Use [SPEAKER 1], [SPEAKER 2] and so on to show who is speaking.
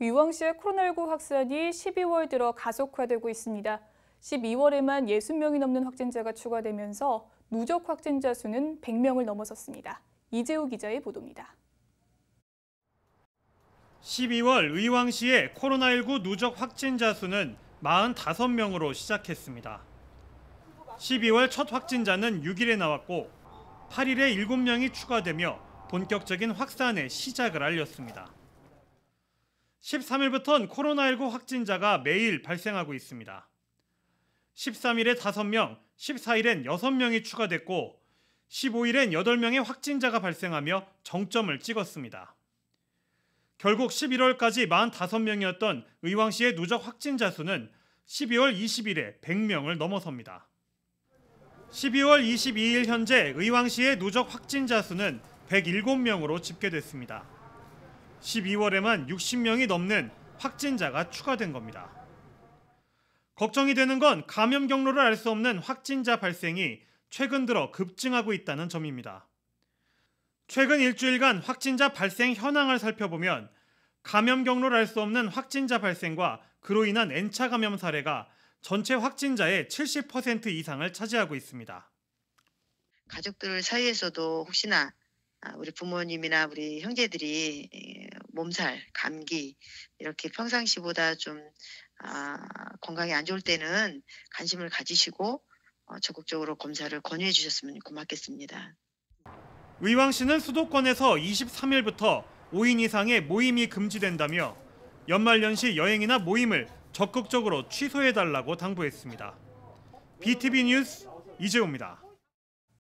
[SPEAKER 1] 유왕시의 코로나19 확산이 12월 들어 가속화되고 있습니다. 12월에만 60명이 넘는 확진자가 추가되면서 누적 확진자 수는 100명을 넘어섰습니다. 이재우 기자의 보도입니다.
[SPEAKER 2] 12월 의왕시의 코로나19 누적 확진자 수는 45명으로 시작했습니다. 12월 첫 확진자는 6일에 나왔고 8일에 7명이 추가되며 본격적인 확산의 시작을 알렸습니다. 13일부터는 코로나19 확진자가 매일 발생하고 있습니다. 13일에 5명, 14일엔 6명이 추가됐고 15일엔 8명의 확진자가 발생하며 정점을 찍었습니다. 결국 11월까지 45명이었던 의왕시의 누적 확진자 수는 12월 20일에 100명을 넘어섭니다. 12월 22일 현재 의왕시의 누적 확진자 수는 107명으로 집계됐습니다. 12월에만 60명이 넘는 확진자가 추가된 겁니다. 걱정이 되는 건 감염 경로를 알 수 없는 확진자 발생이 최근 들어 급증하고 있다는 점입니다. 최근 일주일간 확진자 발생 현황을 살펴보면 감염 경로를 알 수 없는 확진자 발생과 그로 인한 N차 감염 사례가 전체 확진자의 70% 이상을 차지하고 있습니다.
[SPEAKER 3] 가족들 사이에서도 혹시나 아, 우리 부모님이나 우리 형제들이 예, 몸살, 감기 이렇게 평상시보다 좀 아, 건강이 안 좋을 때는 관심을 가지시고 어, 적극적으로 검사를 권유해 주셨으면 고맙겠습니다.
[SPEAKER 2] 의왕시는 수도권에서 23일부터 5인 이상의 모임이 금지된다며 연말연시 여행이나 모임을 적극적으로 취소해달라고 당부했습니다. BTV 뉴스 이재호입니다.